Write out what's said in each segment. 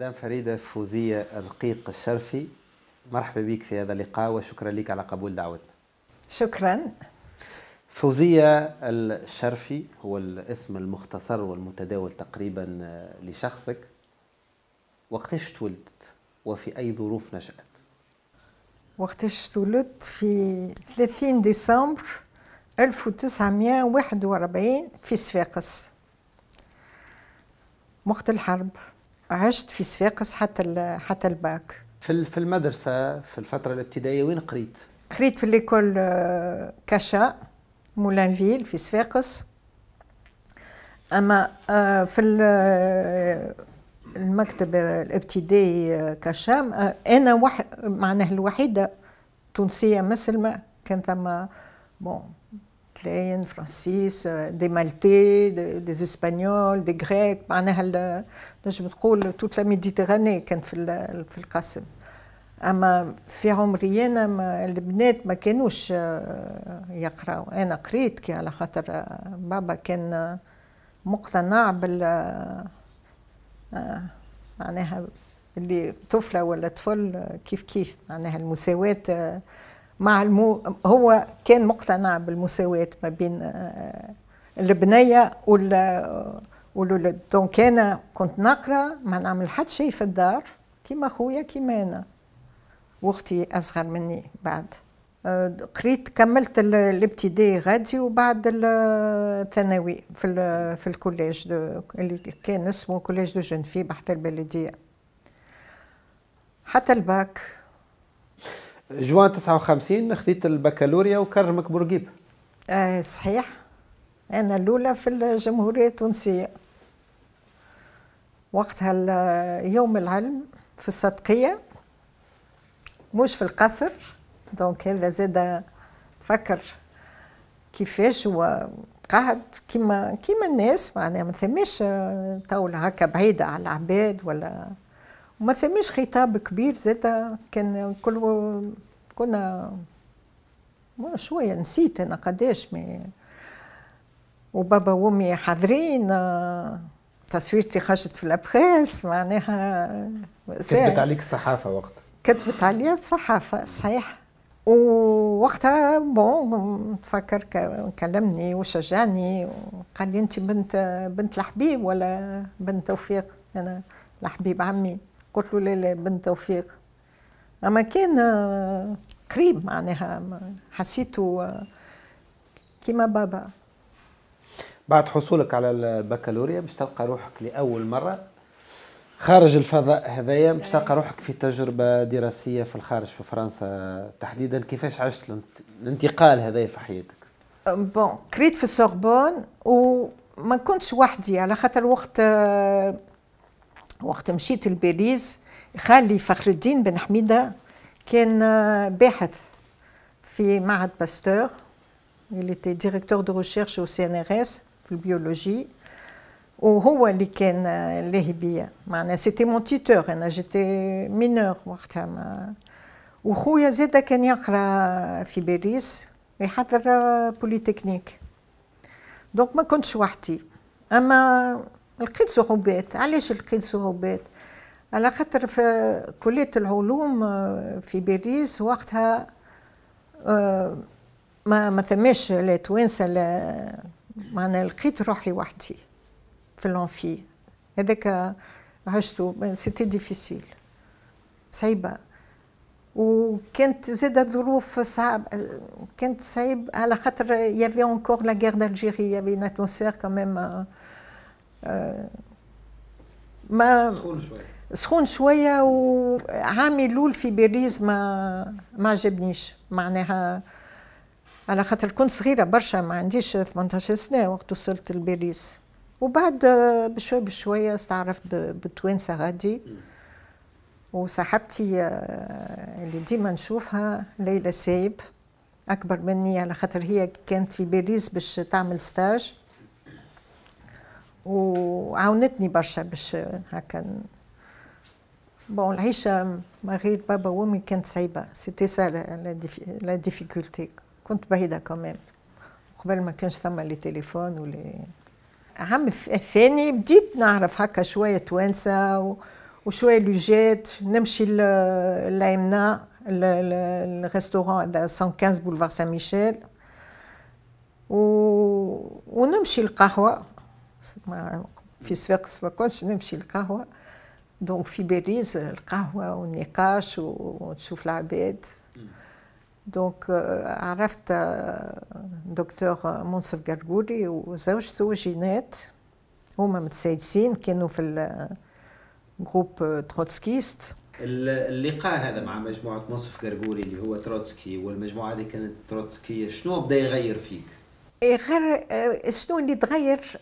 مدام فريدة فوزية القيق الشرفي مرحبا بك في هذا اللقاء وشكرا لك على قبول دعوتنا شكرا فوزية الشرفي هو الاسم المختصر والمتداول تقريبا آه، لشخصك وقتاش تولدت وفي أي ظروف نشأت وقتاش تولدت في 30 ديسمبر 1941 في صفاقس وقت الحرب عشت في صفاقس حتى حتى الباك في في المدرسه في الفتره الابتدائيه وين قريت قريت في ليكول آه، كاشا مولانفيل في صفاقس اما آه، في آه، المكتب الابتدائي كاشا انا وح... معناه الوحيده تونسيه مسلمه كان ثم بون تلاين فرانسيس دي مالتي دي اسبانيول دي غريك معناها نجم تقول توت لا ميديتيراني كان في في القاسم اما في عمري انا ما البنات ما كانوش آه، يقراو انا قريت كي على خاطر آه، بابا كان آه، مقتنع بال معناها اللي طفله ولا طفل كيف كيف معناها المساواه مع المو هو كان مقتنع بالمساواه ما بين البنيه وال والولد دونك انا كنت نقرا ما نعمل حتى شيء في الدار كيما خويا كيما انا واختي اصغر مني بعد أه، قريت كملت الابتدائي غادي وبعد الثانوي في ال في الكوليج اللي كان اسمه كوليج دو جون في بحث البلديه حتى الباك جوان 59 خذيت البكالوريا وكرمك بورقيب آه صحيح انا الاولى في الجمهوريه التونسيه وقتها يوم العلم في الصدقية مش في القصر دونك هذا زاد فكر كيفاش هو قعد كيما كيما الناس معناها ما ثماش طاولة هكا بعيدة على العباد ولا وما ثماش خطاب كبير زاد كان كل كنا شوية نسيت أنا قداش مي وبابا وأمي حاضرين تصويرتي خشت في الابخاس معناها كتبت عليك الصحافه وقتها كتبت عليا الصحافه صحيح ووقتها بون فكر كلمني وشجعني وقال لي انت بنت بنت الحبيب ولا بنت توفيق انا الحبيب عمي قلت له لا لا بنت توفيق اما كان آه، قريب معناها حسيته آه، كيما بابا بعد حصولك على البكالوريا باش تلقى روحك لاول مره خارج الفضاء هذايا باش نعم. تلقى روحك في تجربه دراسيه في الخارج في فرنسا تحديدا كيفاش عشت الانتقال هذايا في حياتك بون كريت في السوربون وما كنتش وحدي على خاطر وقت وقت مشيت لباريس خالي فخر الدين بن حميده كان باحث في معهد باستور تي ديريكتور دو ريشيرش او سي ان ار اس في البيولوجي وهو اللي كان لاهي بيا معناها سيتي مون تيتور انا جيتي مينور وقتها ما وخويا زادا كان يقرا في باريس يحضر بوليتكنيك دونك ما كنتش وحدي اما لقيت صعوبات علاش لقيت صعوبات على خاطر في كليه العلوم في باريس وقتها ما ما ثماش لا توانسه لا معناها لقيت روحي وحدي في الانفي هذاك عشته سيتي ديفيسيل صعيبة وكانت زادة ظروف صعبة كانت صعيبة على خاطر يافي اونكور لا غير دالجيري يافي ان اتموسفير كمان ما سخون شوية سخون شوية وعامي الأول في باريس ما ما عجبنيش معناها على خاطر كنت صغيره برشا ما عنديش 18 سنه وقت وصلت لباريس وبعد آه، بشوي بشوية استعرفت بالتوانسة غادي وصاحبتي آه، اللي ديما نشوفها ليلى سايب أكبر مني على خاطر هي كانت في باريس باش تعمل ستاج وعاونتني برشا باش هكا بون العيشة غير بابا وأمي كانت صعيبة سيتي سا لا ديفيكولتي كنت بعيده كمان قبل ما كانش ثم لي تليفون ولا عام الثاني بديت نعرف هكا شويه توانسه وشويه لوجات نمشي ليمنا الريستوران هذا 115 بولفار سان ميشيل و... ونمشي القهوه في صفاقس ما كنتش نمشي القهوه دونك في باريس القهوه والنقاش ونشوف العباد دونك euh, عرفت آه، دكتور منصف قرقوري وزوجته جينات هما متسايسين كانوا في الجروب آه، آه، تروتسكيست اللقاء هذا مع مجموعة منصف قرقوري اللي هو تروتسكي والمجموعة اللي كانت تروتسكية شنو بدا يغير فيك؟ إيه، غير شنو اللي تغير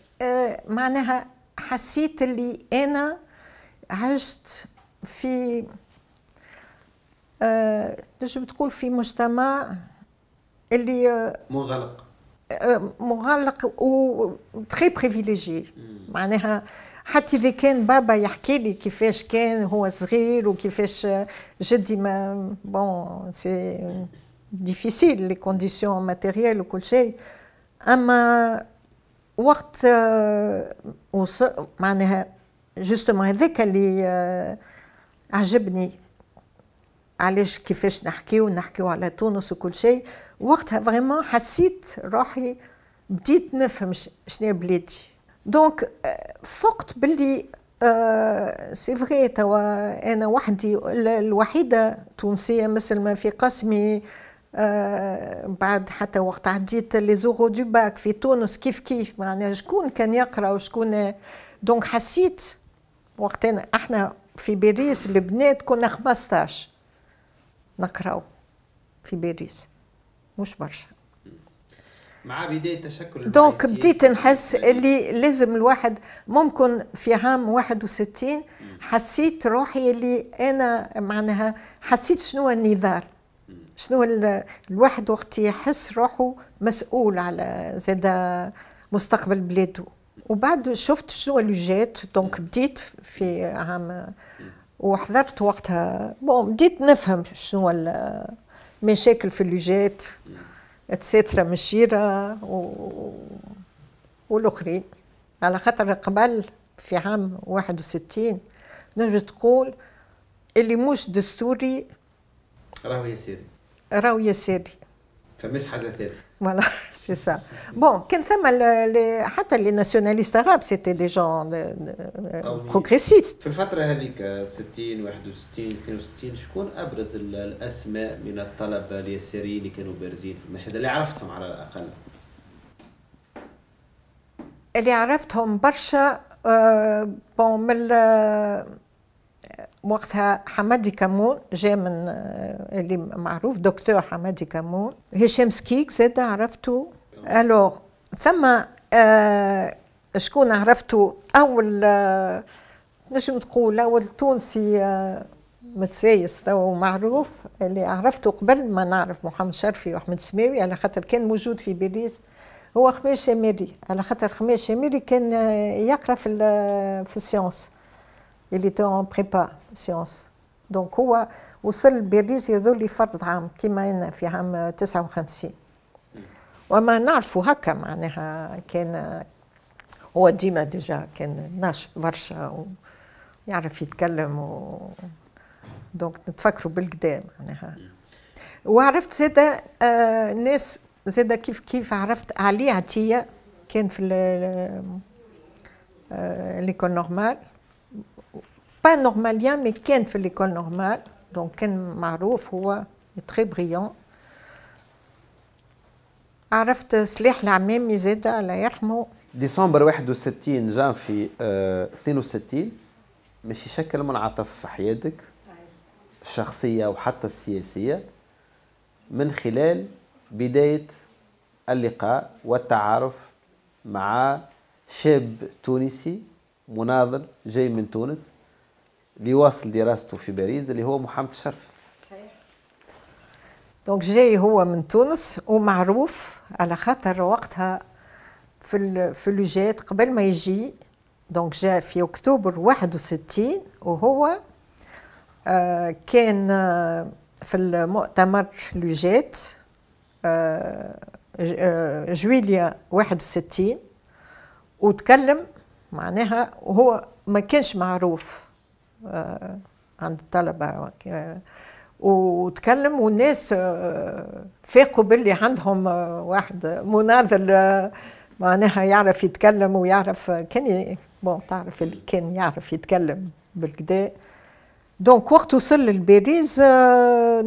معناها حسيت اللي أنا عشت في آه، تنجم تقول في مجتمع اللي آه، مغلق آه، مغلق و تخي بريفيليجي معناها حتى اذا كان بابا يحكي لي كيفاش كان هو صغير وكيفاش جدي ما بون سي ديفيسيل لي كونديسيون ماتيريال وكل شيء اما وقت معناها جوستومون هذاك اللي عجبني علاش كيفاش نحكيو نحكيو على تونس وكل شيء وقتها فريمون حسيت روحي بديت نفهم شنو بلادي دونك euh, فقت باللي آه سي فري توا انا وحدي الوحيده تونسيه مثل ما في قسمي آه بعد حتى وقت عديت لي زوغو دو باك في تونس كيف كيف معناها شكون كان يقرا وشكون دونك حسيت وقتنا احنا في باريس البنات كنا 15 نقراو في باريس مش برشا مع بداية تشكل دونك بديت نحس اللي لازم الواحد ممكن في عام 61 حسيت روحي اللي أنا معناها حسيت شنو النضال شنو الواحد وقت يحس روحه مسؤول على زاد مستقبل بلاده وبعد شفت شنو اللي جات دونك بديت في عام وحضرت وقتها بون بديت نفهم شنو المشاكل في اللوجات اتسيترا مشيرة و... والأخرين على خاطر قبل في عام 61 نجم تقول اللي مش دستوري راهو يسيري راهو يسيري فمس حاجه ثالثه سي سا بون كان ثم حتى لي ناسيوناليست arabes, سيتي دي جون بروغريسيست في الفترة هذيك 60 61 62 شكون أبرز الأسماء من الطلبة اليساريين اللي كانوا بارزين في المشهد اللي عرفتهم على الأقل؟ اللي عرفتهم برشا بون آه، من وقتها حمادي كمون جاء من آه، اللي معروف دكتور حمادي كمون هشام سكيك زاد عرفته الوغ ثم آه، شكون عرفته اول آه، نجم تقول اول تونسي متسايس توا ومعروف اللي عرفته قبل ما نعرف محمد شرفي واحمد سماوي على خاطر كان موجود في باريس هو خميس شاميري على خاطر خميس شاميري كان يقرا في في السيونس اللي تو اون بريبا سيونس دونك هو وصل بالريز يظل فرض عام كيما انا في عام 59 وما نعرفوا هكا معناها كان هو ديما ديجا كان ناشط برشا ويعرف يتكلم و دونك نتفكروا بالقدام معناها وعرفت زادا آه ناس زادا كيف كيف عرفت علي عتيه كان في ليكول نورمال آه، pas normalien, mais Ken fait l'école normale. Donc Ken Marouf, il est très brillant. عرفت سلاح العمام زادة الله يرحمه ديسمبر 61 جان في آه 62 مش يشكل منعطف في حياتك الشخصية وحتى السياسية من خلال بداية اللقاء والتعارف مع شاب تونسي مناضل جاي من تونس اللي واصل دراسته في باريس اللي هو محمد الشرفي صحيح دونك جاي هو من تونس ومعروف على خاطر وقتها في في لوجيت قبل ما يجي دونك جاء في اكتوبر 61 وهو آه، كان آه، في المؤتمر لوجيت آه، جويليا 61 وتكلم معناها وهو ما كانش معروف عند الطلبه وتكلم والناس آه، فاقوا باللي عندهم آه، واحد مناظر آه، معناها يعرف يتكلم ويعرف كان بون تعرف كان يعرف يتكلم بالكدا دونك وقت وصل لباريس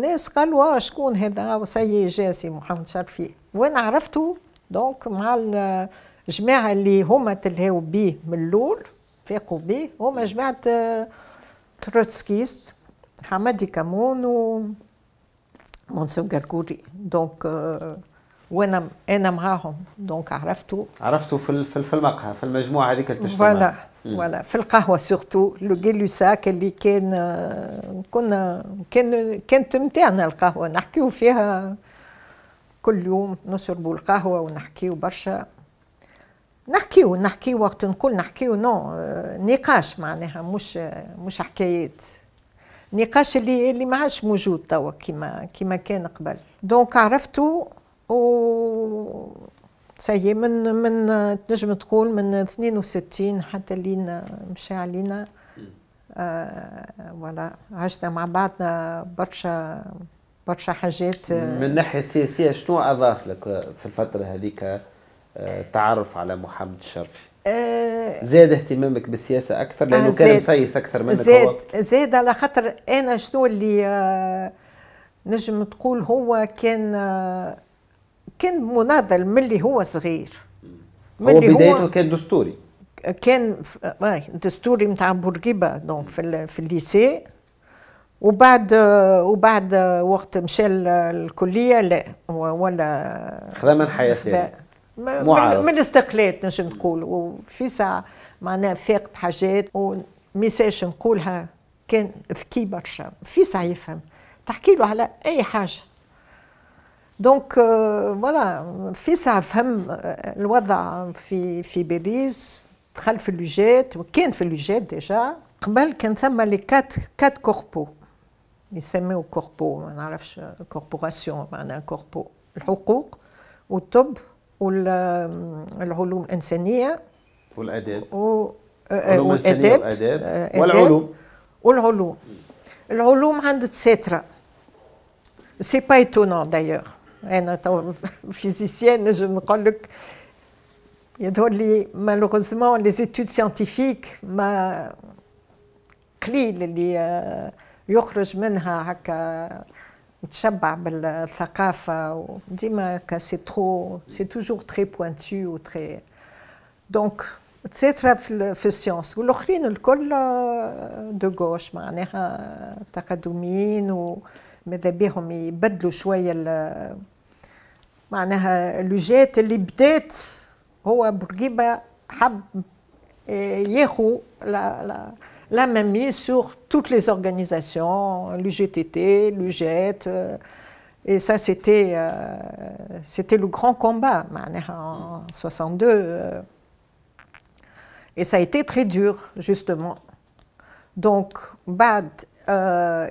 ناس قالوا شكون هذا سي جاسي محمد شرفي وانا عرفته دونك مع الجماعه اللي هما تلهاو بيه من الاول فاقوا بيه هما جماعه trotskiste, Hamadi Kamoun ou منصور قرقوري دونك وانا انا معاهم دونك عرفته عرفته في في المقهى في المجموعه هذيك اللي تشتغل فوالا فوالا في القهوه سورتو لو جيلوساك اللي كان كنا كان كانت متاعنا القهوه نحكيو فيها كل يوم نشربوا القهوه ونحكيو برشا نحكيو نحكيو وقت نقول نحكيو نو آه، نقاش معناها مش آه، مش حكايات نقاش اللي اللي ما عادش موجود توا كيما كيما كان قبل دونك عرفتو و سي من من تنجم تقول من 62 حتى لين مشى علينا آه عشنا مع بعضنا برشا برشا حاجات من الناحيه السياسيه شنو اضاف لك في الفتره هذيك التعرف على محمد الشرفي آه، زاد اهتمامك بالسياسه اكثر لانه آه، زاد كان مسيس اكثر منك زاد هو. زاد على خاطر انا شنو اللي آه، نجم تقول هو كان كان مناضل من اللي هو صغير من هو بدايته كان دستوري كان دستوري نتاع بورقيبه دونك في في الليسي وبعد وبعد وقت مشى الكليه لا ولا خدم الحياه معارض من الاستقلال نجم تقول وفي ساعه معناها فاق بحاجات وميساج نقولها كان ذكي برشا في ساعه يفهم تحكي له على اي حاجه دونك فوالا euh, في ساعه فهم آه، الوضع في في باريس دخل في اللوجات وكان في اللوجات ديجا قبل كان ثم لي كات كات كوربو يسميو كوربو ما نعرفش كوربوراسيون معناها كوربو الحقوق والطب والعلوم الإنسانية آه، آه، والآداب والآداب آه، والعلوم والعلوم العلوم عندت ساترة سي با ايتونون دايوغ انا تو فيزيسيان نجم نقول لك يظهر لي مالوغوزمون لي زيتود سيانتيفيك ما قليل اللي يخرج منها هكا تشبع بالثقافة هكا سي ترو سي توجور تري بوانتو و تري دونك تسيترا في, السيونس والآخرين الكل دو آه، غوش معناها تقدميين وماذا بهم يبدلوا شوية معناها لوجات اللي بدات هو بورقيبة حب آه، ياخو لا لا la même mise sur toutes les organisations, l'UGTT, l'UGET. Euh, et ça, euh, c'était le grand combat en 1962. Euh. Et ça a été très dur, justement. Donc, bad,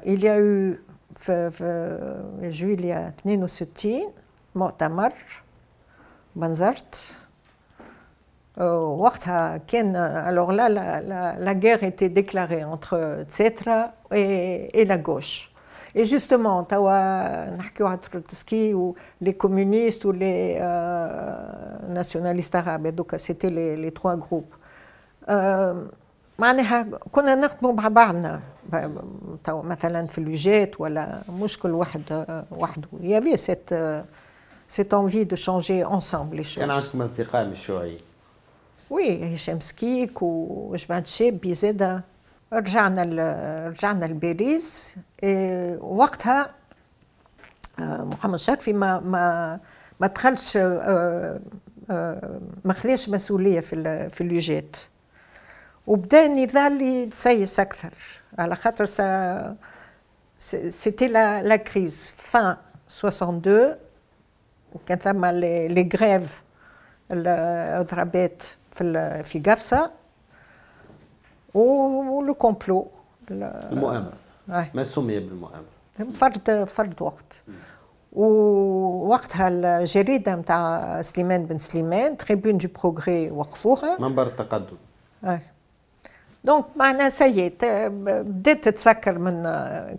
il y a eu Julia Motamar, Banzart, euh, Alors là, la, guerre était déclarée entre Tsetra et, la gauche. Et justement, Tawa Trotsky ou les communistes ou les euh, nationalistes arabes, donc c'était les, trois groupes. Il y avait cette, euh, cette envie de changer ensemble les choses. وي هشام سكيك وجماعة شابي زادة رجعنا رجعنا لباريس وقتها محمد شرفي ما ما ما دخلش ما خذاش مسؤوليه في في اليوجيت وبدا النضال يتسيس اكثر على خاطر سا سيتي لا لا كريز فان 62 وكان ثما لي غريف الاضرابات في في جافسه ولو كومبلو المؤامره ما سمي بالمؤامره فرد فرد وقت ووقتها الجريده نتاع سليمان بن سليمان تريبون دو بروغري وقفوها منبر التقدم اي دونك معناها سي بدات تتسكر من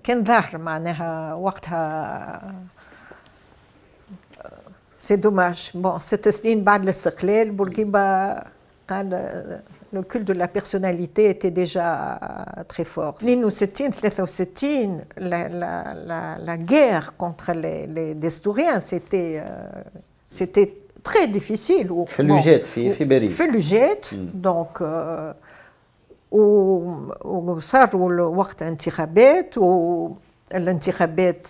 كان ظاهر معناها وقتها آه، سي دوماج بون ست سنين بعد الاستقلال بورقيبه Hein, le, le, culte de la personnalité était déjà très fort. La, la, la, la guerre contre les, les Destouriens, c'était euh, très difficile. Felujet, Felujet, mm. donc. Euh, وصاروا وقت انتخابات والانتخابات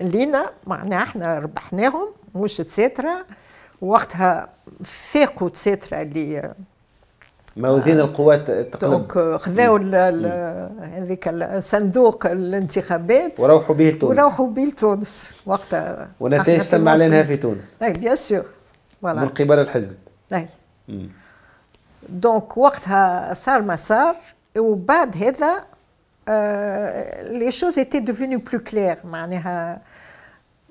لينا معناها احنا ربحناهم مش اتسترا وقتها فاقوا تساترا اللي موازين آه، القوات تقلب خذاو هذيك الصندوق الانتخابات وروحوا به لتونس وروحوا به لتونس وقتها ونتائج تم اعلانها في تونس اي بيان سور من قبل الحزب اي دونك وقتها صار ما صار وبعد هذا لي شوز ايتي دوفيني بلو كلير معناها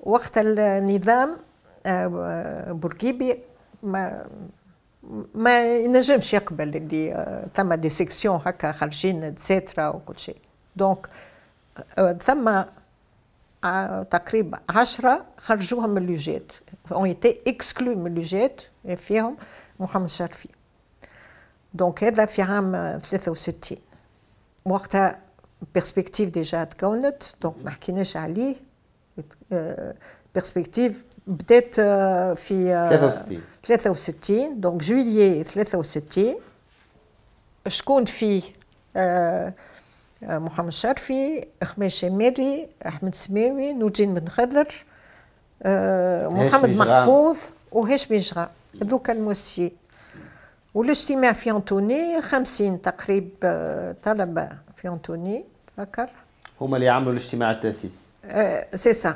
وقت النظام بورقيبي ما ما ينجمش يقبل اللي آه، ثم دي سيكسيون هكا خارجين اتسيترا وكل شيء دونك آه، ثم آه، تقريبا عشرة خرجوهم من لوجيت اون ايتي اكسكلو من لوجيت فيهم محمد شرفي دونك هذا في عام 63 وقتها بيرسبكتيف ديجا تكونت دونك ما حكيناش عليه بيرسبكتيف بدات في 63 63 دونك جويليي 63 شكون فيه محمد شرفي خميس شمالي احمد سماوي نور الدين بن خضر محمد محفوظ وهاشمي جغا هذوك المؤسسين والاجتماع في انطوني 50 تقريب طلبه في انطوني فكر هما اللي عملوا الاجتماع التاسيسي سي سا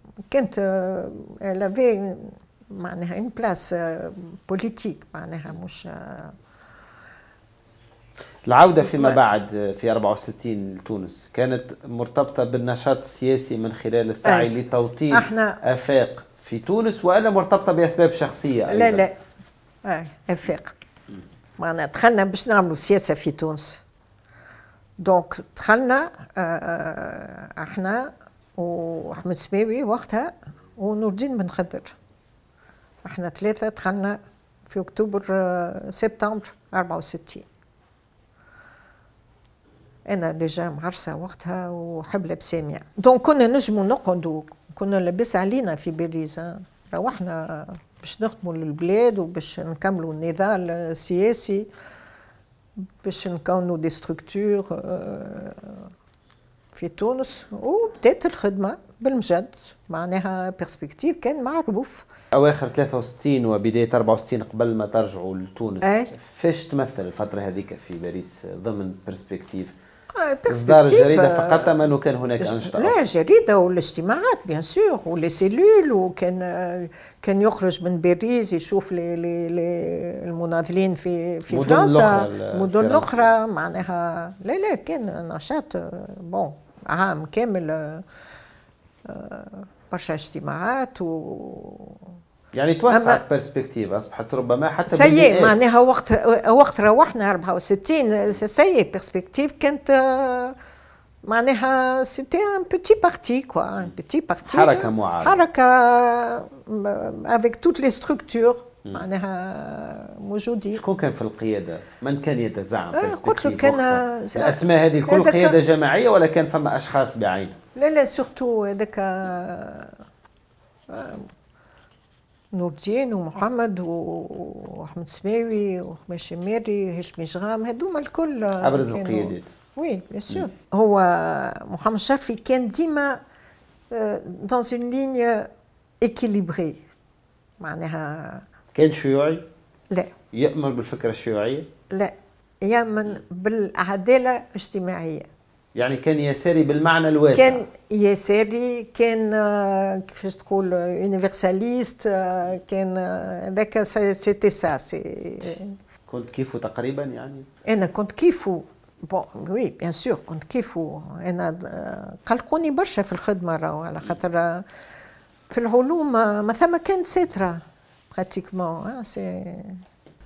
كانت لافي آه، معناها اون بلاس بوليتيك معناها مش آه. العودة فيما بعد آه، في 64 لتونس كانت مرتبطة بالنشاط السياسي من خلال السعي لتوطين احنا آفاق في تونس ولا مرتبطة بأسباب شخصية أيضا؟ لا لا آفاق معناها دخلنا باش نعملوا سياسة في تونس دونك دخلنا احنا واحمد سبيبي وقتها ونور الدين بن خضر احنا ثلاثه دخلنا في اكتوبر آه، سبتمبر 64 انا ديجا معرسه وقتها وحبلة بسامية دونك كنا نجمو نقعدو كنا لاباس علينا في باريس آه. روحنا باش نخدموا للبلاد وباش نكملوا النضال السياسي باش نكونوا دي ستركتور آه. في تونس وبدات الخدمه بالمجد معناها بيرسبكتيف كان معروف اواخر 63 وبدايه 64 قبل ما ترجعوا لتونس إيه. فاش تمثل الفتره هذيك في باريس ضمن بيرسبكتيف دار الجريده euh, فقط ام انه كان هناك انشطه لا جريده والاجتماعات بيان سور ولي سيلول وكان كان يخرج من باريس يشوف لي لي لي المناضلين في في مدن فرنسا مدن اخرى معناها لا لا كان نشاط بون عام كامل آه، برشا اجتماعات و يعني توسعت برسبكتيف اصبحت ربما حتى سيء إيه؟ معناها وقت وقت روحنا 64 سيء برسبكتيف كانت معناها سيتي ان بوتي بارتي كوا ان بوتي بارتي حركه معارضه حركه افيك توت لي ستركتور معناها موجودين شكون كان في القياده؟ من كان يتزعم؟ آه قلت لك كان الاسماء هذه كل قياده جماعيه ولا كان فما اشخاص بعين؟ لا لا سورتو هذاك آه، نور الدين ومحمد واحمد سماوي وخمام شماري وهشام شغام هذوما الكل ابرز القيادات وي بيان سور هو محمد شرفي كان ديما دون اون ليني اكيليبري معناها كان شيوعي؟ لا يأمر بالفكرة الشيوعية؟ لا يأمن بالعدالة الاجتماعية يعني كان يساري بالمعنى الواسع كان يساري كان آه، كيفاش تقول يونيفرساليست آه، آه، كان هذاك سيتي سا سي كنت كيفو تقريبا يعني انا كنت كيفو بون وي بيان سور كنت كيفو انا قلقوني برشا في الخدمه راهو على خاطر في العلوم ما ثم كانت سترة براتيكمون سي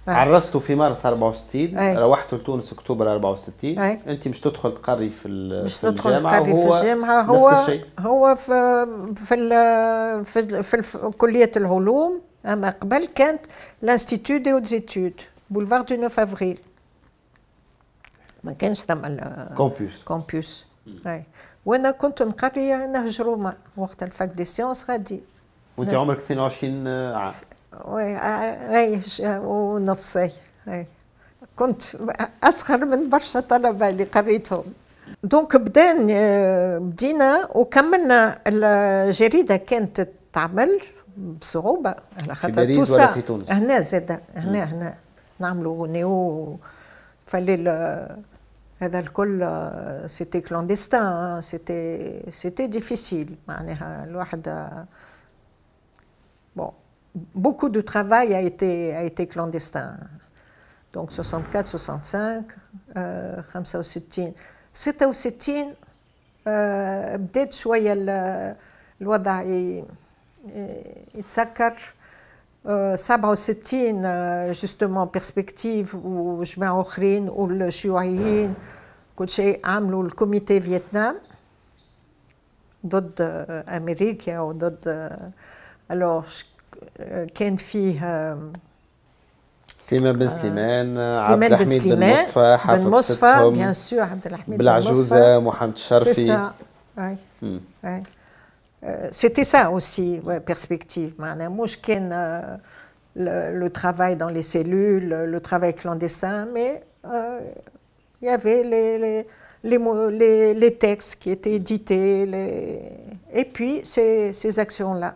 أيه. عرستوا في مارس 64 أيه. لتونس اكتوبر 64 أيه. انت مش تدخل تقري في مش تدخل الجامعه تقري في الجامعه هو نفس الشيء. هو في في في, في, في كليه العلوم اما قبل كانت لانستيتيو دي اوت بولفار دو 9 افريل ما كانش ثم كومبيوس كومبيوس اي وانا كنت نقري نهج روما وقت الفاك دي سيونس غادي وانت عمرك 22 عام وي ونفسي كنت أصغر من برشا طلبة اللي قريتهم دونك بدان بدينا وكملنا الجريدة كانت تعمل بصعوبة على خاطر في تونس هنا زادة هنا هنا نعملوا نيو فلي هذا الكل سيتي كلانديستان سيتي سيتي ديفيسيل معناها الواحد بون beaucoup de travail a été, a été clandestin. Donc 64, 65, euh, 75. C'était aussi une, euh, dès que je suis à justement perspective où je mets ou le Chouaïin, que j'ai amené le comité Vietnam, d'autres euh, Américains hein, ou d'autres. Euh, alors, كان فيه سليمان بن سليمان سليمان عبد الحميد بن مصطفى بن مصطفى بيان سور عبد الحميد محمد شرفي hmm. euh, C'était ça aussi, ouais, perspective. je euh, le, le travail dans les cellules, le travail clandestin, mais euh, il y avait les, les, les, textes qui étaient édités, les... et puis ces, ces actions-là.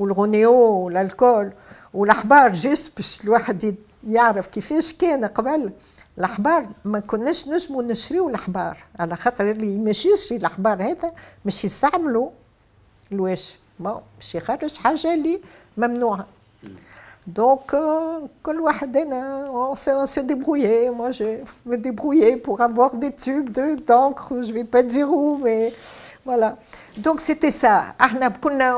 والغنيو والالكول والاحبار جيس باش الواحد يعرف كيفاش كان قبل الاحبار ما كناش نجمو نشريو الاحبار على خاطر اللي مش يشري الاحبار هذا مش يستعملو الواش ما باش يخرج حاجه اللي ممنوعه دونك كل واحد هنا on s'est débrouillé moi je me débrouillé pour avoir des tubes de d'encre je vais pas dire où mais Voilà. Donc c'était ça.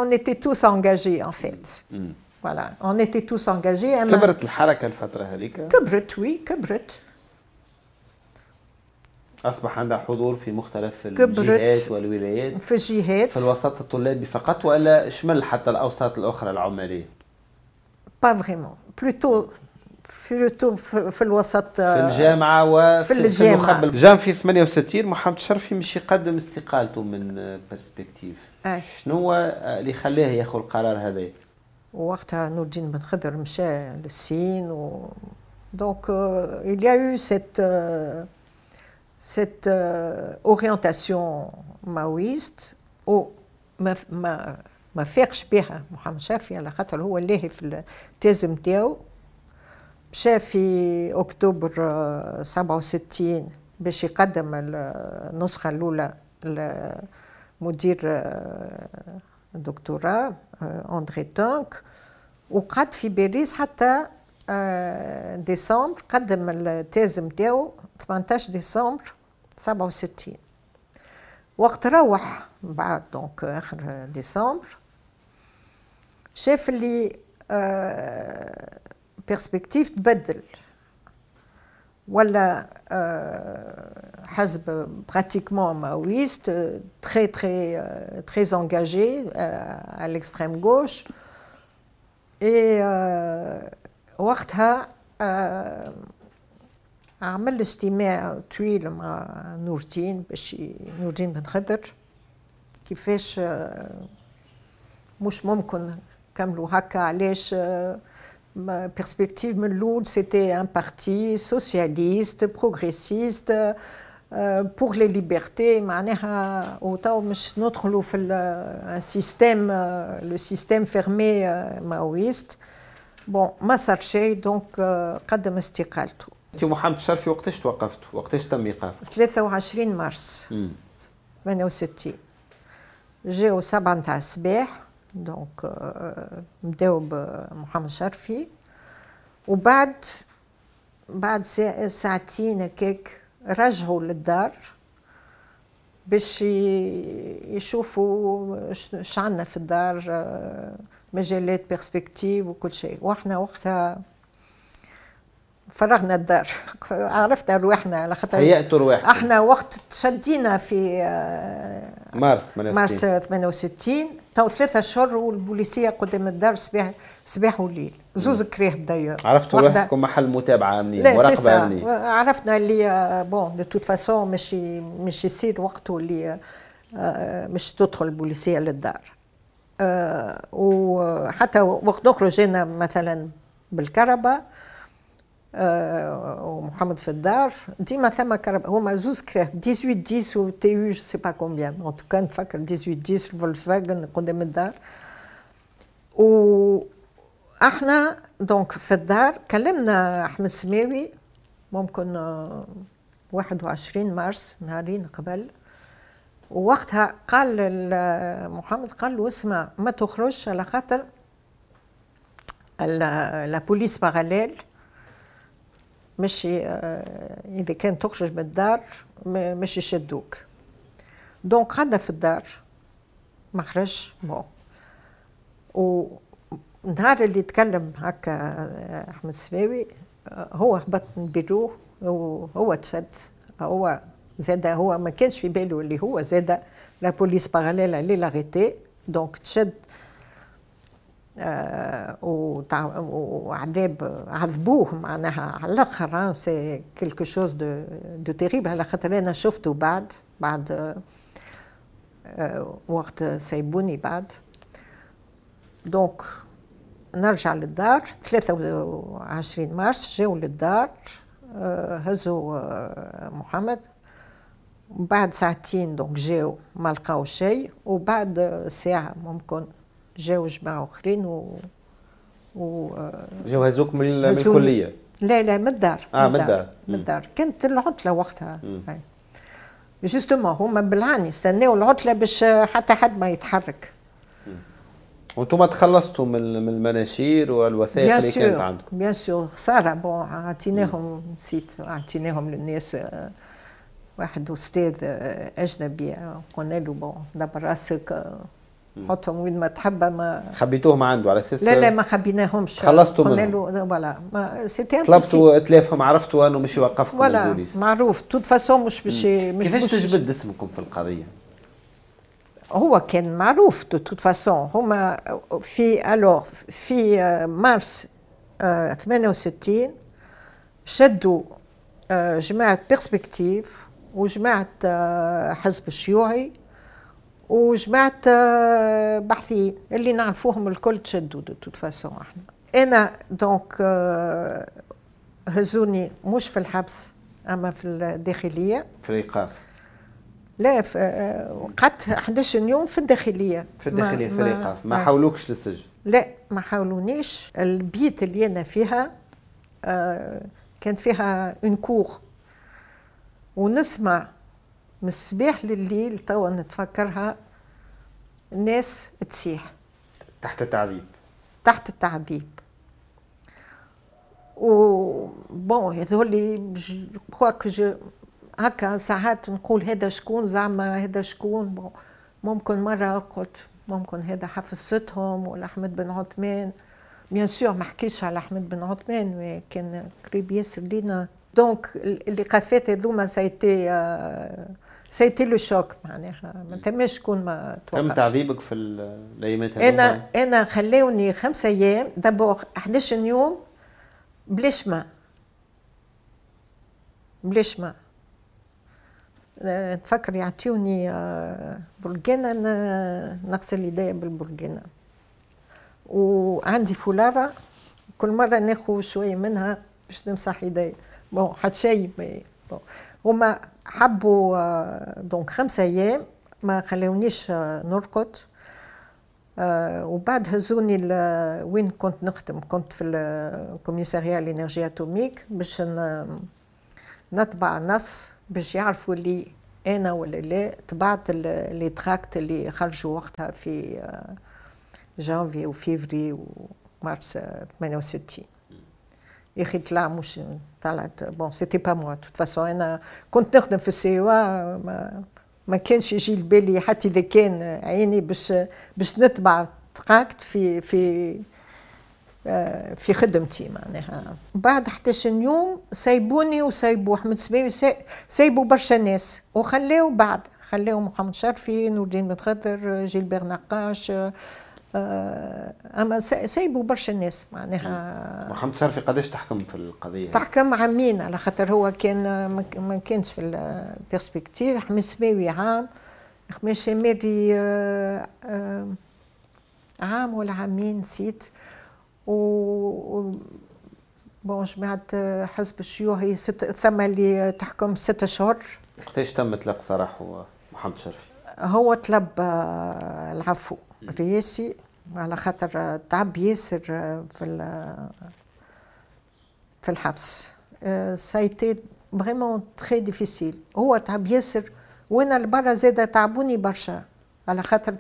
on était tous engagés en fait. Mm. Mm. Voilà, on était tous engagés. كبرت الحركة الفترة هذيك؟ كبرت وي كبرت. أصبح عندها حضور في مختلف الجهات والولايات في الجهات في الوسط الطلابي فقط ولا شمل حتى الأوساط الأخرى العمالية؟ با فريمون بلوتو بلوتو في الوسط في آه، الجامعه وفي الجامعه في جام في 68 محمد شرفي مش يقدم استقالته من برسبكتيف آه، شنو هو آه، اللي خلاه ياخذ القرار هذا وقتها نور الدين بن خضر مشى للسين و دونك euh, il y a eu cette euh, cette euh, orientation maoïste او ما ما ما فاقش بها محمد شرفي على خاطر هو لاهي في التيز نتاعو مشى في أكتوبر 67 آه، باش يقدم النسخة الأولى لمدير آه، الدكتوراه آه، أندري تونك وقعد في باريس حتى ديسمبر قدم التيز نتاعو 18 ديسمبر 67 وقت روح بعد دونك اخر ديسمبر شاف اللي آه بيرسبكتيف تبدل ولا آه، حزب براتيكمون ماويست تري تري تري انجاجي على الاكستريم غوش اي وقتها آه، عمل اجتماع طويل مع نور الدين باش نور الدين بن خضر كيفاش آه، مش ممكن كملوا هكا علاش ma perspective, Lourdes, c'était un parti socialiste, progressiste, euh, pour les libertés. Notre un système, euh, le système fermé euh, maoïste. Bon, ma sarchei, donc, quand je suis allé. Tu Mohamed Sharfi, où est-ce tu as arrêté Où est-ce que tu as 23 mars. Je hmm. suis J'ai au Sabanta Sbeh. دونك نبداو بمحمد شرفي وبعد بعد ساعتين هكاك رجعوا للدار باش يشوفوا ش عندنا في الدار مجالات بيرسبكتيف وكل شيء واحنا وقتها فرغنا الدار عرفت ارواحنا على خاطر هيئت ارواحنا احنا وقت تشدينا في مارس 68 مارس 68 تو ثلاثة اشهر والبوليسيه قدام الدار صباح صباح وليل زوز كريه دايور عرفتوا روحكم محل متابعه امنيه مراقبه امنيه عرفنا اللي بون دو توت فاسون مش مش يصير وقته اللي آه، آه، مش تدخل البوليسيه للدار آه، وحتى وقت اخر جينا مثلا بالكهرباء ومحمد في الدار ديما ثما هما زوز كراب 1810 و تي يو جو سي با كومبيان ان توكا نفكر 1810 الفولكس فاجن قدام الدار و احنا دونك في الدار كلمنا احمد سماوي ممكن 21 مارس نهارين قبل ووقتها قال محمد قال له اسمع ما تخرجش على خاطر لا بوليس باراليل مش آه، اذا كان تخرج من الدار مش يشدوك دونك قعدنا في الدار ما خرجش بون ونهار اللي تكلم هكا آه، احمد السباوي آه، هو هبط من بيروه وهو تشد هو زاد هو ما كانش في باله اللي هو زاد لا بوليس باغاليل اللي لاغيتي دونك تشد آه، وعذاب عذبوه معناها على الاخر سي كيلكو شوز دو دو تيريبل على خاطر انا شفته بعد بعد آه، وقت سيبوني بعد دونك نرجع للدار 23 مارس جاو للدار آه، هزوا محمد بعد ساعتين دونك جاو ما لقاو شيء وبعد ساعه ممكن جاو جماعه اخرين و, و... آه، جاوا هزوك من, من الكليه لا لا من الدار اه من الدار من الدار كانت العطله وقتها جوستومون هما بالعاني استناو العطله باش حتى حد ما يتحرك وانتم تخلصتوا من المناشير والوثائق اللي كانت عندكم بيان سور خساره بون اعطيناهم نسيت اعطيناهم للناس آه، واحد استاذ آه، اجنبي قلنا له بون دبر راسك حطهم وين ما تحب ما خبيتوهم عنده على اساس لا لا ما خبيناهمش خلصتوا منهم له فوالا ما سيتي طلبتوا اتلافهم عرفتوا انه مش يوقفكم ولا معروف توت فاسون مش باش مش كيفاش تجبد اسمكم في القضيه؟ هو كان معروف دو توت فاسون هما في الوغ في مارس 68 آه، شدوا آه، جماعه بيرسبكتيف وجماعه آه، حزب الشيوعي وجمعت آه، بحثيين اللي نعرفوهم الكل تشدوا دو توت فاسون احنا انا دونك آه، هزوني مش في الحبس اما في الداخليه في الايقاف لا آه، قعدت 11 يوم في الداخليه في الداخليه في الايقاف ما, ما حولوكش للسجن لا ما حاولونيش البيت اللي انا فيها كان فيها اون كور ونسمع من الصباح لليل توا نتفكرها الناس تسيح تحت التعذيب تحت التعذيب و بون هذولي كواك جو هكا ساعات نقول هذا شكون زعما هذا شكون ممكن مره قلت ممكن هذا حفصتهم ولا احمد بن عثمان بيان سور ما حكيش على احمد بن عثمان كان قريب ياسر لينا دونك اللقافات هذوما سايتي آه سيت له شوك معناها يعني ما تمش كون ما توقفش تم تعذيبك في الايامات انا انا خلاوني خمسة ايام دابور 11 يوم بلاش ما بلاش ما آه، تفكر يعطيوني آه، برجانة نغسل يدي بالبرجانة وعندي فولارة كل مرة ناخذ شوية منها باش نمسح يدي بون حتى شيء بون هما حبوا آه، دونك خمسة ايام ما خلونيش آه، نرقد آه، وبعد هزوني وين كنت نخدم كنت في الكوميساريه الانرجي اتوميك باش نطبع نص باش يعرفوا لي انا ولا لا طبعت لي تراكت اللي خرجوا وقتها في جانفي وفيفري ومارس 68 يخيطلع مش طلعت بون سيتي با موا توت فاسون انا كنت نخدم في السي ما ما كانش يجي لبالي حتى اذا كان عيني باش باش نتبع تقاكت في في في خدمتي معناها بعد 11 يوم سايبوني وسايبو احمد سباوي سايبو برشا ناس وخلاو بعد خلاو محمد شرفي نور الدين بن خضر جيلبير نقاش آه، اما سايبوا برشا الناس معناها محمد صرفي قداش تحكم في القضيه؟ تحكم عامين على خاطر هو كان ما كانش في البيرسبكتيف حميد سماوي عام خميس شامري آه، آه، عام ولا عامين نسيت و بون جماعة حزب الشيوعي ست ثم اللي تحكم ستة شهور قداش تم اطلاق سراحه محمد شرفي؟ هو طلب العفو رياسي على خاطر تعب ياسر في في الحبس سايتي فريمون تري ديفيسيل هو تعب ياسر وانا لبرا زاد تعبوني برشا على خاطر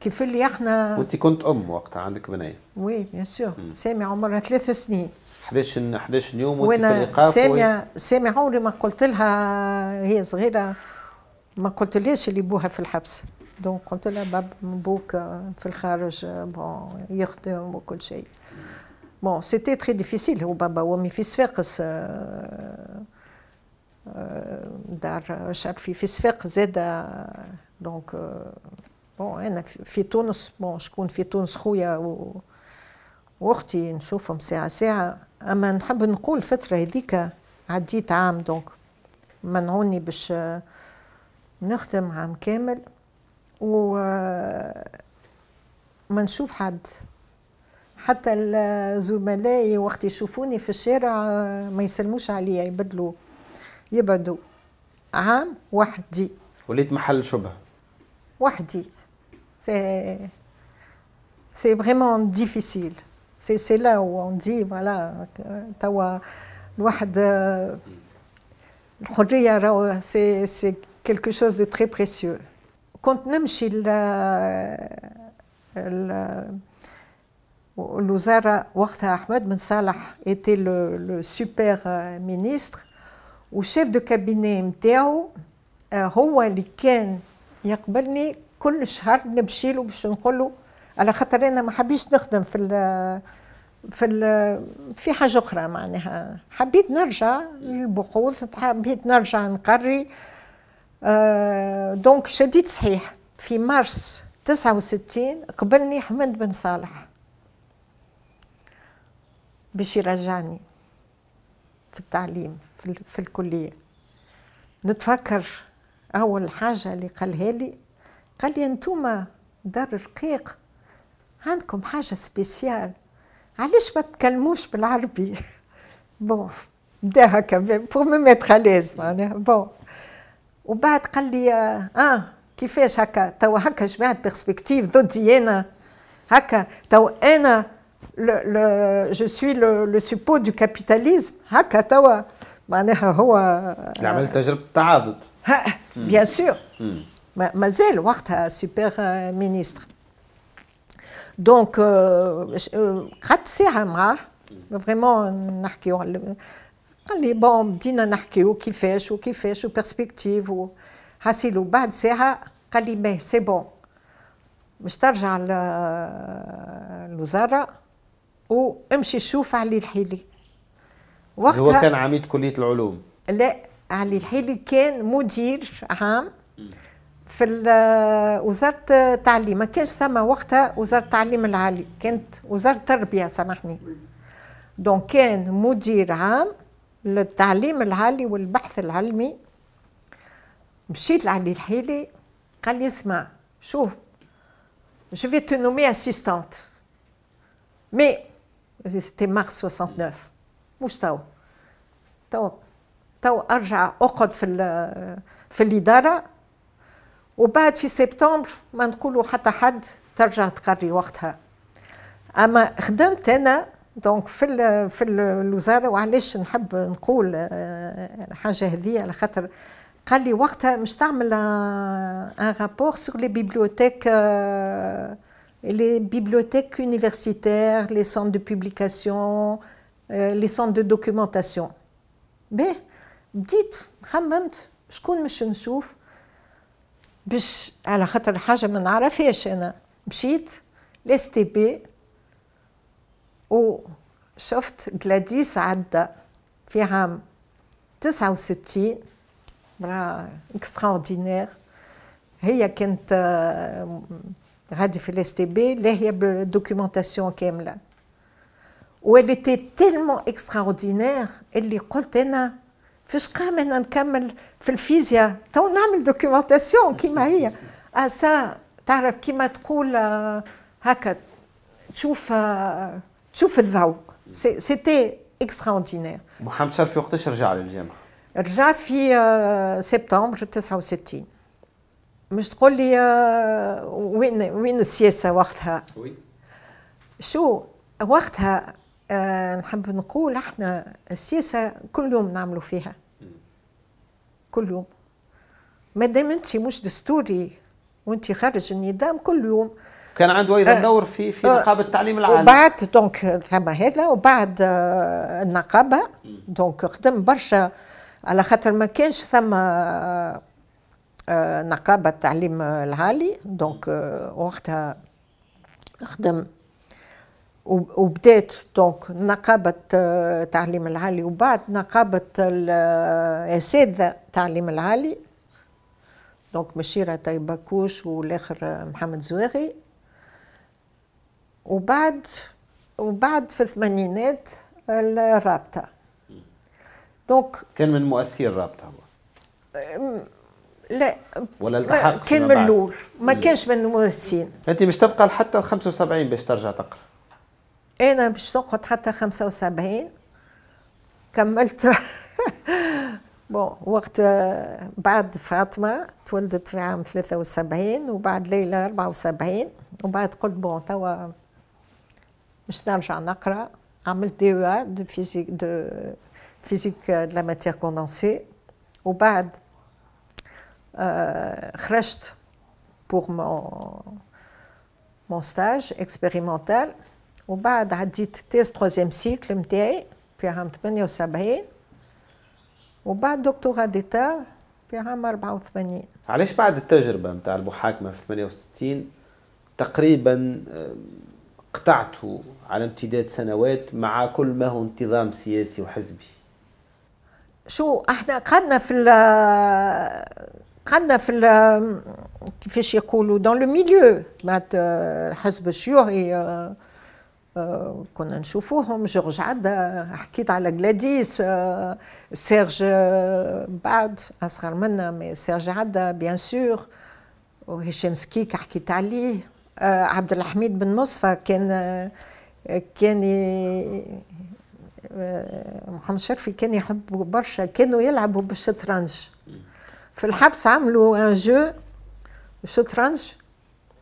كيف اللي احنا وانت كنت ام وقتها عندك بنيه وي بيان سور سامي عمرها ثلاث سنين 11 11 يوم وانت في الايقاف سامي سامي عمري ما قلت لها هي صغيره ما قلت ليش اللي بوها في الحبس دونك قلت لها باب مبوك في الخارج بون يخدم وكل شيء بون سيتي تري ديفيسيل هو بابا وامي في صفاقس دار شرفي في صفاقس زاده دونك بون انا في تونس بون شكون في تونس خويا و واختي نشوفهم ساعه ساعه اما نحب نقول الفتره هذيك عديت عام دونك منعوني باش نخدم عام كامل وما نشوف حد حتى الزملاء وقت يشوفوني في الشارع ما يسلموش عليا يبدلوا يبعدوا عام وحدي وليت محل شبهه وحدي سي سي فريمون ديفيسيل سي سي لا اون دي فوالا توا الواحد الحريه راهو سي سي كيلكو شوز دو تري بريسيو كنت نمشي ل الوزاره وقتها احمد بن صالح ايتي لو سوبر مينيستر وشيف دو كابيني نتاعو هو اللي كان يقبلني كل شهر نمشي له باش نقول له على خاطر انا ما حبيتش نخدم في الـ في الـ في حاجه اخرى معناها حبيت نرجع للبحوث حبيت نرجع نقري آه، دونك شديد صحيح في مارس 69 قبلني حمد بن صالح باش يرجعني في التعليم في, الكلية نتفكر أول حاجة اللي قالها لي قال لي أنتوما دار رقيق عندكم حاجة سبيسيال علاش ما تكلموش بالعربي بون بدا هكا بور مي ميتخ معناها بون وبعد قال لي اه كيفاش هكا توا هكا جمعت بيرسبكتيف ضدي انا هكا توا انا لو لو جو سوي لو سوبو دو كابيتاليزم هكا توا معناها هو آه، يعني عملت تجربه تعاضد بيان سور مازال وقتها سوبر مينيستر دونك قعدت ساعه معاه فريمون نحكيو قال لي بون بدينا نحكيو كيفاش وكيفاش وبرسبكتيف وحاسيلو بعد ساعه قال لي ماه سي بون باش ترجع للوزاره وامشي شوف علي الحيلي وقتها هو كان عميد كليه العلوم لا علي الحيلي كان مدير عام في وزارة التعليم ما كانش ثم وقتها وزارة التعليم العالي كانت وزارة التربية سامحني دونك كان مدير عام للتعليم العالي والبحث العلمي مشيت لعلي الحيلي قال لي اسمع شوف جو في تو نومي assistante مي سيتي مارس 69 مش تو تو تو ارجع اقعد في في الاداره وبعد في سبتمبر ما نقولوا حتى حد ترجع تقري وقتها اما خدمت انا دونك في ال في ال الوزاره وعلاش نحب نقول الحاجه آه، هذه على خاطر قال لي وقتها مش تعمل ان رابور سور لي بيبليوتيك les bibliothèques universitaires, les centres de publication, euh, les centres de documentation. بديت خممت شكون مش نشوف باش على خاطر حاجه ما نعرفهاش انا مشيت لاس تي بي au soft Gladys a dit, extraordinaire. Il a la documentation qui est elle était tellement extraordinaire, elle est dit jusqu'à maintenant qu'elle fait a documentation qui elle. »« Ah ça, t'as repki ma تشوف الضوء سيتي اكستراوردينير محمد شرفي وقتاش رجع للجامعه؟ رجع في آه، سبتمبر 69 مش تقول لي آه، وين وين السياسه وقتها؟ شو وقتها آه، نحب نقول احنا السياسه كل يوم نعملوا فيها mm. كل يوم ما دام انت مش دستوري وانت خارج النظام كل يوم كان عنده ايضا آه، دور في في آه، نقابه التعليم العالي وبعد دونك ثم هذا وبعد آه، النقابه دونك خدم برشا على خاطر ما كانش ثم نقابه التعليم العالي دونك وقتها خدم وبدات دونك نقابة التعليم العالي وبعد نقابة الأساتذة التعليم العالي دونك مشيرة طيبة كوش والآخر محمد زواغي وبعد وبعد في الثمانينات الرابطه دونك كان من مؤسسي الرابطه هو لا ولا التحق كان من الاول ما كانش من المؤسسين انت مش تبقى حتى 75 باش ترجع تقرا انا باش نقعد حتى 75 كملت بون وقت بعد فاطمه تولدت في عام 73 وبعد ليلى 74 وبعد قلت بون توا Je suis Nacra, de physique, de physique euh, de la matière condensée. Au BAD, euh, reste pour mon, mon stage expérimental. Au Bade, a dit thèse troisième cycle, puis à Mtmani au Sabahin. doctorat d'État, puis à Mtmani au بعد التجربة نتاع في 68 على امتداد سنوات مع كل ما هو انتظام سياسي وحزبي شو احنا قعدنا في قعدنا في كيفاش يقولوا دون لو ميليو مع الحزب الشيوعي آه، آه، كنا نشوفوهم جورج عدا آه، حكيت على جلاديس سيرج بعد اصغر منا مي سيرج عدا بيان سور وهشام سكيك حكيت عليه عبد الحميد بن مصفى كان كان محمد شرفي كان يحبوا برشا كانوا يلعبوا بالشطرنج في الحبس عملوا ان جو شطرنج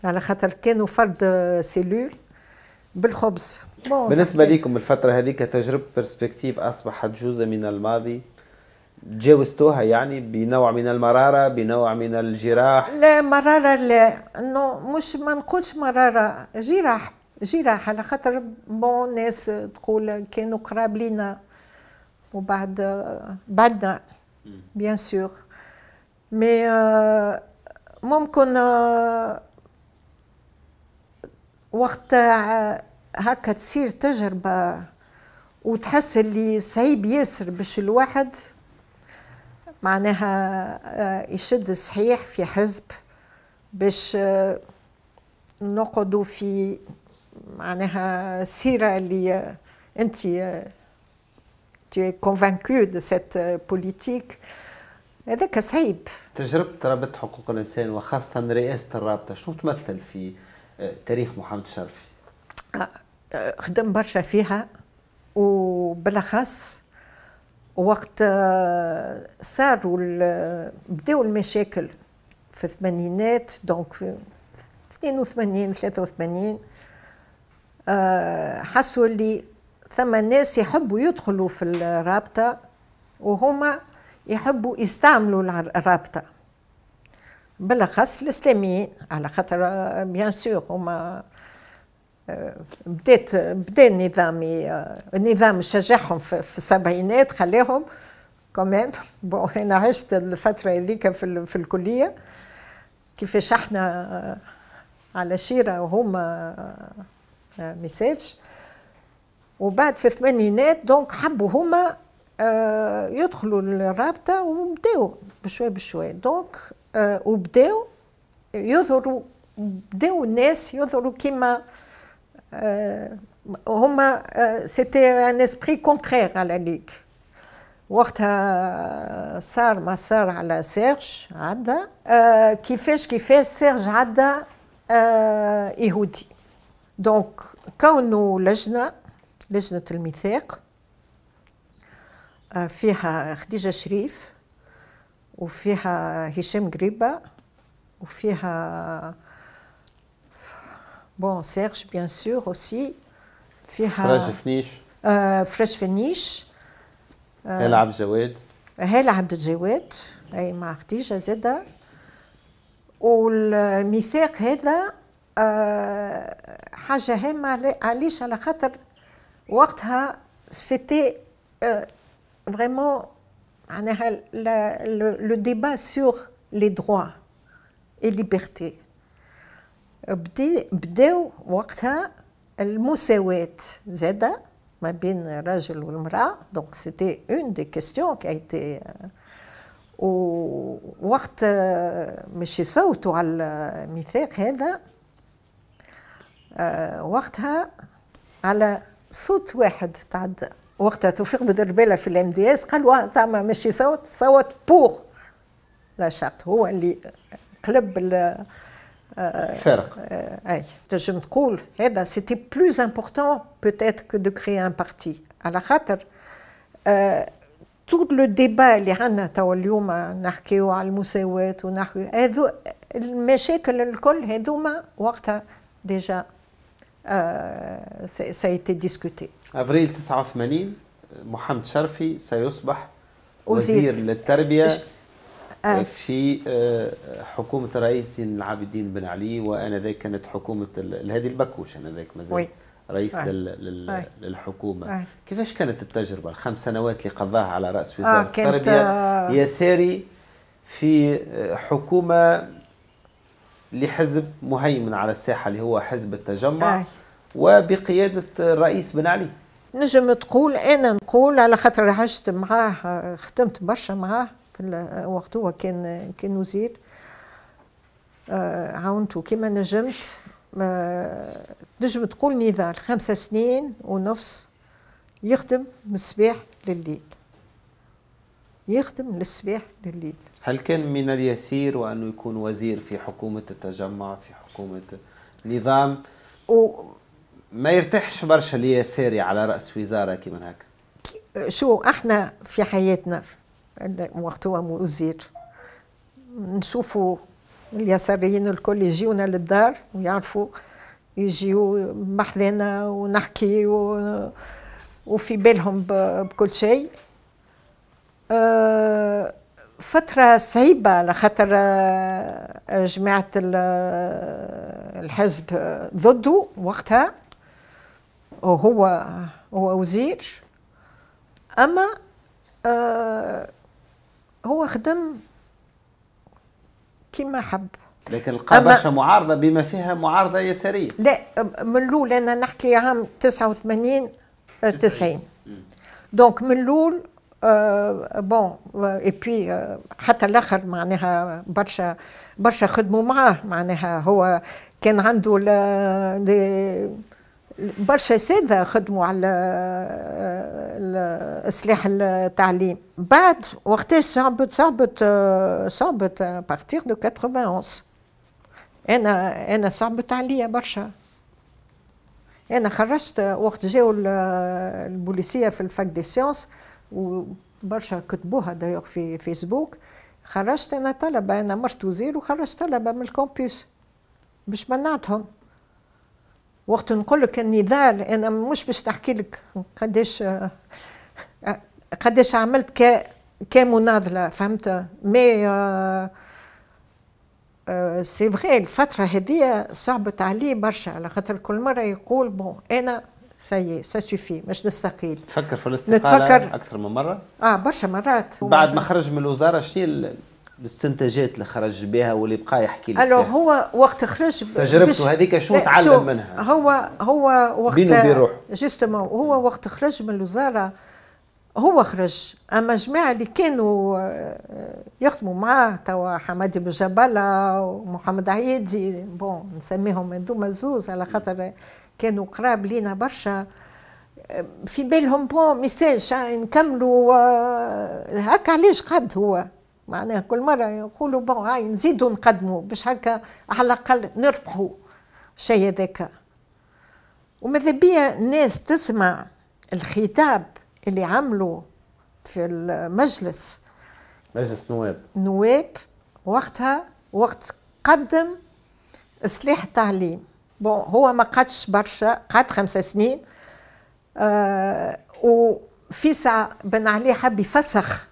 على خاطر كانوا فرد سيلول بالخبز بالنسبة لكم الفترة هذيك تجربة برسبكتيف أصبحت جزء من الماضي تجاوزتوها يعني بنوع من المرارة بنوع من الجراح لا مرارة لا انه مش ما نقولش مرارة جراح جراح على خاطر بون ناس تقول كانوا قراب لينا وبعد بعدنا بيان سور مي ممكن آه، وقت آه، هكا تصير تجربه وتحس اللي صعيب ياسر باش الواحد معناها آه، يشد الصحيح في حزب باش نقعدوا في معناها السيرة اللي أنت تي كونفانكو دو سيت بوليتيك هذاك صعيب تجربة رابطة حقوق الإنسان وخاصة رئاسة الرابطة شنو تمثل في آه، تاريخ محمد الشرفي؟ آه، آه، خدم برشا فيها وبالأخص وقت صاروا بداو المشاكل في الثمانينات دونك 82 83 آه، حسوا اللي ثم الناس يحبوا يدخلوا في الرابطة وهما يحبوا يستعملوا الرابطة بالأخص الإسلاميين على خاطر بيان آه، سور هما آه، بدات بدا النظام النظام شجعهم في السبعينات خلاهم كمان بون انا عشت الفتره هذيك في, في الكليه كيفاش احنا على شيره وهما ميساج آه، وبعد في الثمانينات دونك حبوا هما آه، يدخلوا للرابطة وبداو بشوي بشوي دونك آه وبداو يظهروا بداو الناس يظهروا كيما آه، هما سيتي ان اسبري كونتخيغ على ليك وقتها صار ما صار على سيرج عدا كيفاش كيفاش سيرج عدا يهودي دونك كونه لجنه لجنه الميثاق آه، فيها خديجه شريف وفيها هشام قريبه وفيها بون سيرج بيان سور اوسي فيها فراج فنيش آه فراج فنيش هلا عبد الجواد هلا عبد الجواد اي مع خديجه زاده والميثاق هذا آه، حاجه هامه علاش على خاطر وقتها سيتي فريمون آه، معناها لو ديبا سور لي دروا اي ليبرتي بداو وقتها المساواه زاده ما بين الرجل والمراه دونك سيتي اون دي كيستيون كي ايتي ووقت مش يصوتوا على الميثاق هذا آه، وقتها على صوت واحد تعدى وقتها توفيق بدربالة في الام دي اس قال زعما ماشي صوت صوت بوغ لا شرط هو اللي قلب آه، الفارق آه، اي تنجم تقول هذا سيتي بلوز امبورتون بوتيت كو دو كري ان بارتي على خاطر طول لو ديبا اللي عندنا توا اليوم نحكيو على المساواة ونحو هذو المشاكل الكل هذوما وقتها ديجا آه، سيتي ديسكوتي افريل 89 محمد شرفي سيصبح وزير, وزير للتربيه آه. في آه، حكومة الرئيس العابدين بن علي وآنذاك كانت حكومة الهادي البكوش آنذاك مازال رئيس آه. للحكومة آه. كيفاش كانت التجربة الخمس سنوات اللي قضاها على رأس وزارة التربية يساري في حكومة لحزب مهيمن على الساحه اللي هو حزب التجمع آه. وبقياده الرئيس بن علي نجم تقول انا نقول على خاطر عشت معاه ختمت برشا معاه في وقت هو كان كان وزير آه عاونته كما نجمت آه، نجم تقول نضال خمسة سنين ونفس يخدم من الصباح لليل يخدم من الصباح لليل هل كان من اليسير وانه يكون وزير في حكومة التجمع في حكومة نظام و... ما يرتاحش برشا اليساري على رأس وزارة كيما هكا شو احنا في حياتنا وقت هو وزير نشوفوا اليساريين الكل يجيونا للدار ويعرفوا يجيو محذانا ونحكي و... وفي بالهم بكل شيء أه فترة صعيبة على خاطر آه، جماعة آه، الحزب ضده وقتها وهو هو وزير أما آه، هو خدم كما حب لكن برشا معارضة بما فيها معارضة يسارية لا من الأول أنا نحكي عام 89 90 دونك من الأول بون اي بي حتى الاخر معناها برشا برشا خدموا معاه معناها هو كان عنده برشا سادة خدموا على آه، إصلاح التعليم بعد وقتاش صعبت صعبت آه، صعبت بارتيغ دو 91 أنا أنا صعبت عليا برشا أنا خرجت وقت جاو البوليسية في الفاك دي سيونس وبرشا كتبوها دايوغ في فيسبوك خرجت انا طلبه انا مرت وزير وخرجت طلبه من الكومبيوس باش منعتهم وقت نقول لك النضال انا مش باش نحكي لك قداش قداش عملت ك كمناضله فهمت مي سي آه، فغي الفتره هذه صعبت عليه برشا على خاطر كل مره يقول بون انا سي سا سوفي مش نستقيل تفكر في الاستقاله نتفكر اكثر من مره اه برشا مرات بعد ما خرج من الوزاره شنو الاستنتاجات اللي خرج بها واللي بقى يحكي لك الو هو وقت خرج تجربته هذيك شو تعلم منها هو هو وقت بينه وبين روحه جوستومون هو وقت خرج من الوزاره هو خرج اما جماعه اللي كانوا آه، يخدموا معاه توا حمادي جبله ومحمد عيدي بون نسميهم هذوما زوز على خاطر كانوا قراب لينا برشا في بالهم بون ميساج نكملوا آه، هكا علاش قد هو معناها كل مره يقولوا بون هاي نزيدوا نقدموا باش هكا على الاقل نربحوا شيء هذاك وماذا بيا الناس تسمع الخطاب اللي عملوا في المجلس مجلس نواب نواب وقتها وقت قدم اصلاح التعليم بون هو ما قعدش برشا قعد خمسة سنين آه ساعة بن علي حب يفسخ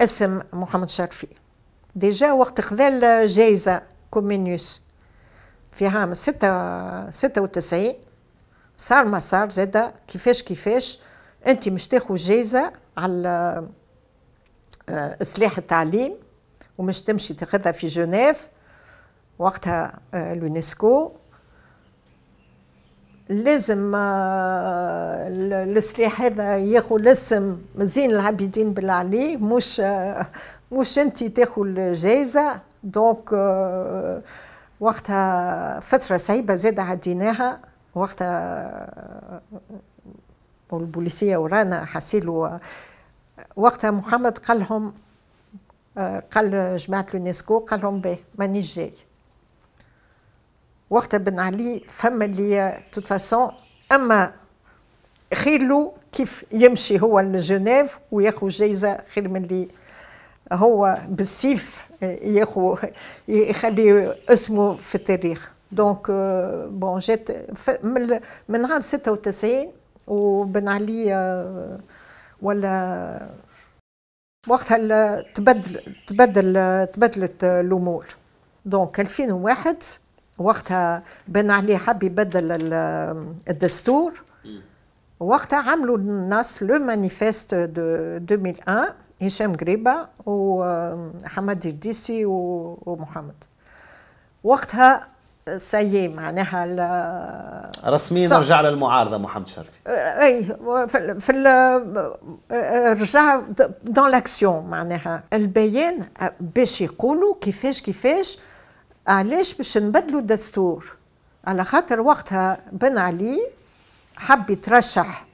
اسم محمد شرفي ديجا وقت خذا الجائزة كومينيوس في عام ستة ستة وتسعين صار ما صار زادا كيفاش كيفاش انت مش تاخذ جايزه على آه، اصلاح التعليم ومش تمشي تاخذها في جنيف وقتها آه، اليونسكو لازم آه، السلاح هذا ياخذ اسم زين العابدين بالعلي مش مش انت تاخذ جائزه دونك وقتها فتره صعيبه زاد عديناها وقتها والبوليسيه ورانا حاسيلو وقتها محمد قال لهم آه، قال جماعه اليونسكو قال لهم مانيش جاي وقتها بن علي فما اللي توت فاسون اما خير له كيف يمشي هو لجنيف وياخذ جايزه خير من اللي هو بالسيف آه، ياخو يخلي اسمه في التاريخ دونك بون جيت من عام 96 وبن علي ولا وقتها تبدل تبدل تبدلت الامور دونك 2001 وقتها بن علي حب يبدل الدستور وقتها عملوا الناس لو مانيفيست دو 2001 هشام قريبه وحمد الديسي ومحمد وقتها سي معناها رسميا رجع للمعارضه محمد شرفي اي في, في رجع دون لاكسيون معناها البيان باش يقولوا كيفاش كيفاش علاش باش نبدلوا الدستور على خاطر وقتها بن علي حب يترشح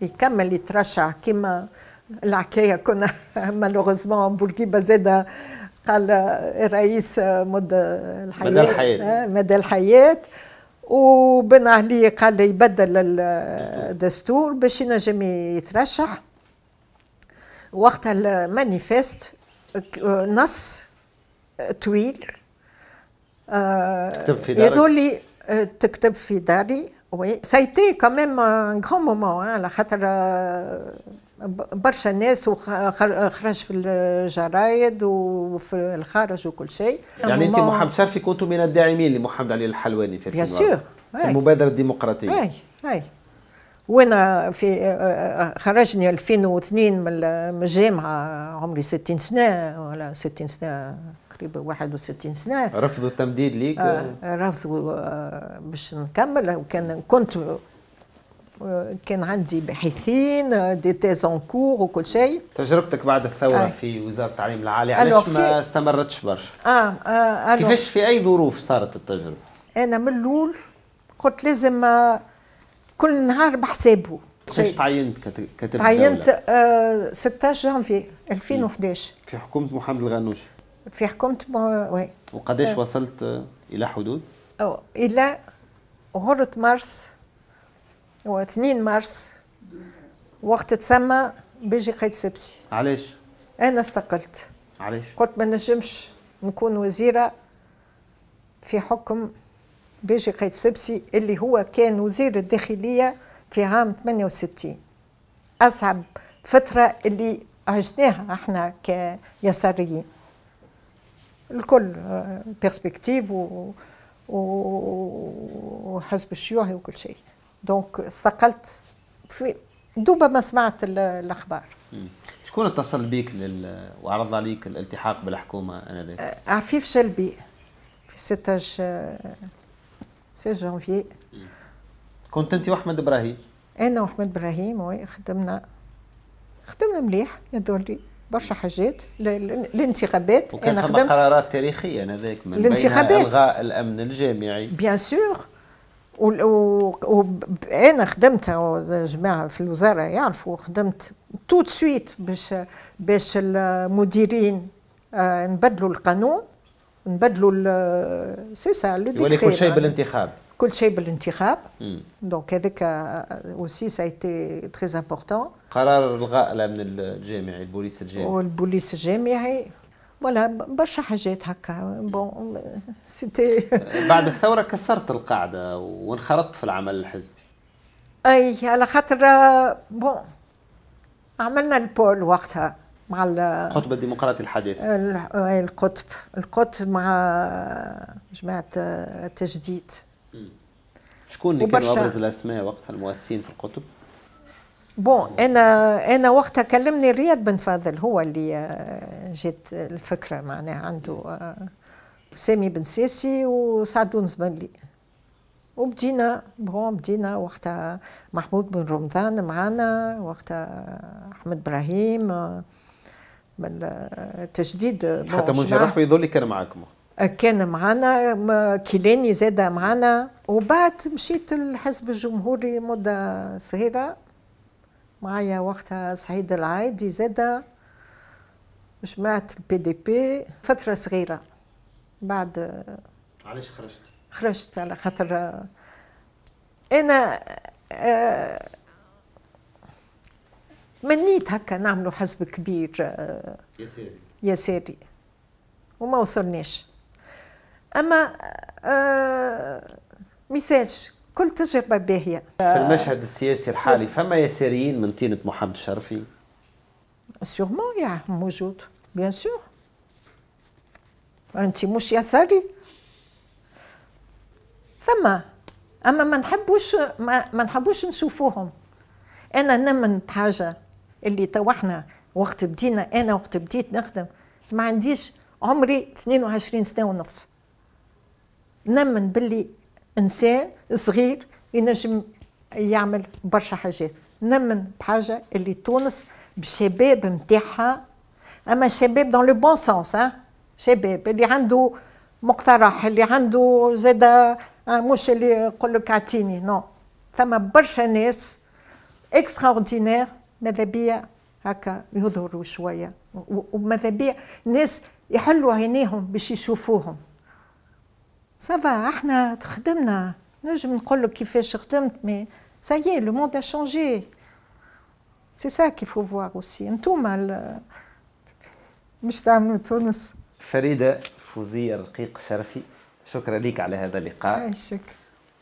يكمل يترشح كما الحكايه كنا مالوغوزمون بورقيبه زاده قال الرئيس مدى الحياة مدى الحياة آه، مدى الحياة وبن علي قال لي يبدل الدستور باش ينجم يترشح وقتها المانيفيست نص طويل تكتب في آه، آه، تكتب في داري وي سايتي كمان ان غران مومون على خاطر برشا ناس وخرج في الجرايد وفي الخارج وكل شيء يعني انت محمد شرفي كنت من الداعمين لمحمد علي الحلواني في, بيان سور في المبادره الديمقراطيه اي اي وانا في آه، آه، آه، خرجني 2002 من الجامعه عمري 60 سنه ولا 60 سنه تقريبا 61 سنه رفضوا التمديد ليك؟ آه رفضوا آه باش نكمل وكان كنت آه، كان عندي باحثين دي تيز كور وكل شيء تجربتك بعد الثوره آه. في وزاره التعليم العالي علاش ما استمرتش برشا اه, آه كيفاش في اي ظروف صارت التجربه انا من الاول قلت لازم آه، كل نهار بحسابه كيفاش تعينت كتب تعينت آه 16 جانفي 2011 في حكومه محمد الغنوشي في حكومه وي وقداش آه. وصلت الى حدود؟ الى غره مارس و2 مارس وقت تسمى بيجي قيد سبسي علاش؟ أنا استقلت علاش؟ قلت ما نجمش نكون وزيرة في حكم بيجي قيد سبسي اللي هو كان وزير الداخلية في عام 68 أصعب فترة اللي عشناها احنا كيساريين الكل بيرسبكتيف آه، وحزب الشيوعي وكل شيء دونك استقلت في دوبا ما سمعت الاخبار شكون اتصل بك لل... وعرض عليك الالتحاق بالحكومه انذاك؟ آه، عفيف شلبي في 16 6 جانفي كنت انت واحمد ابراهيم انا واحمد ابراهيم وي خدمنا خدمنا مليح يا دولي برشا حاجات الانتخابات وكان انا خدمت قرارات تاريخيه انذاك من الانتخابات الغاء الامن الجامعي بيان سور وانا خدمت جماعه في الوزاره يعرفوا خدمت توت سويت باش باش المديرين آه، نبدلوا القانون نبدلوا سي سا لو يولي كل شيء بالانتخاب كل شيء بالانتخاب دونك هذاك اوسي سا ايتي تري امبورتون قرار الغاء من الجامعي البوليس الجامعي والبوليس الجامعي ولا برشا حاجات هكا بون سيتي بعد الثوره كسرت القاعده وانخرطت في العمل الحزبي اي على خاطر بون عملنا البول وقتها مع القطب الديمقراطي الحديث القطب القطب مع جماعه التجديد آه، شكون اللي كانوا ابرز الاسماء وقتها المؤسسين في القطب؟ بون انا انا وقتها كلمني رياض بن فاضل هو اللي آه، جات الفكره معناها عنده آه، سامي بن ساسي وسعدون زبنلي وبدينا بون بدينا وقتها محمود بن رمضان معانا وقتها احمد ابراهيم آه، من التجديد حتى منجي رحبي ذولي كان معاكم كان معنا كيلاني زاد معنا وبعد مشيت الحزب الجمهوري مده صغيره معايا وقتها سعيد العايدي زادة جمعت البي دي بي فترة صغيرة بعد علاش خرجت؟ خرجت على خاطر أنا آه، منيت هكا نعملوا حزب كبير آه، يساري يساري وما وصلناش أما آه، يسالش كل تجربة باهية في المشهد السياسي الحالي فما يساريين من طينة محمد شرفي؟ سيغمون يا موجود بيان سور أنت مش يساري فما أما ما نحبوش ما, ما نحبوش نشوفوهم أنا نمن بحاجة اللي توا احنا وقت بدينا أنا وقت بديت نخدم ما عنديش عمري 22 سنة ونص نمن باللي انسان صغير ينجم يعمل برشا حاجات نمن بحاجه اللي تونس بالشباب نتاعها اما شباب دون لو بون سونس ها شباب اللي عنده مقترح اللي عنده زاد آه، مش اللي يقول لك اعطيني نو ثم برشا ناس اكستراوردينير ماذا بيا هكا يظهروا شويه وماذا بيا ناس يحلوا عينيهم باش يشوفوهم سافا احنا تخدمنا نجم نقول لك كيفاش خدمت مي سايي لو موند ا شانجي سي سا كي فو فوار اوسي انتوما مش تعملوا تونس فريده فوزيه رقيق شرفي شكرا لك على هذا اللقاء عايشك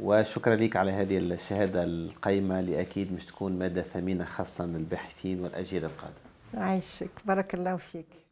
وشكرا لك على هذه الشهاده القيمه اللي اكيد مش تكون ماده ثمينه خاصه للباحثين والاجيال القادمه عايشك بارك الله فيك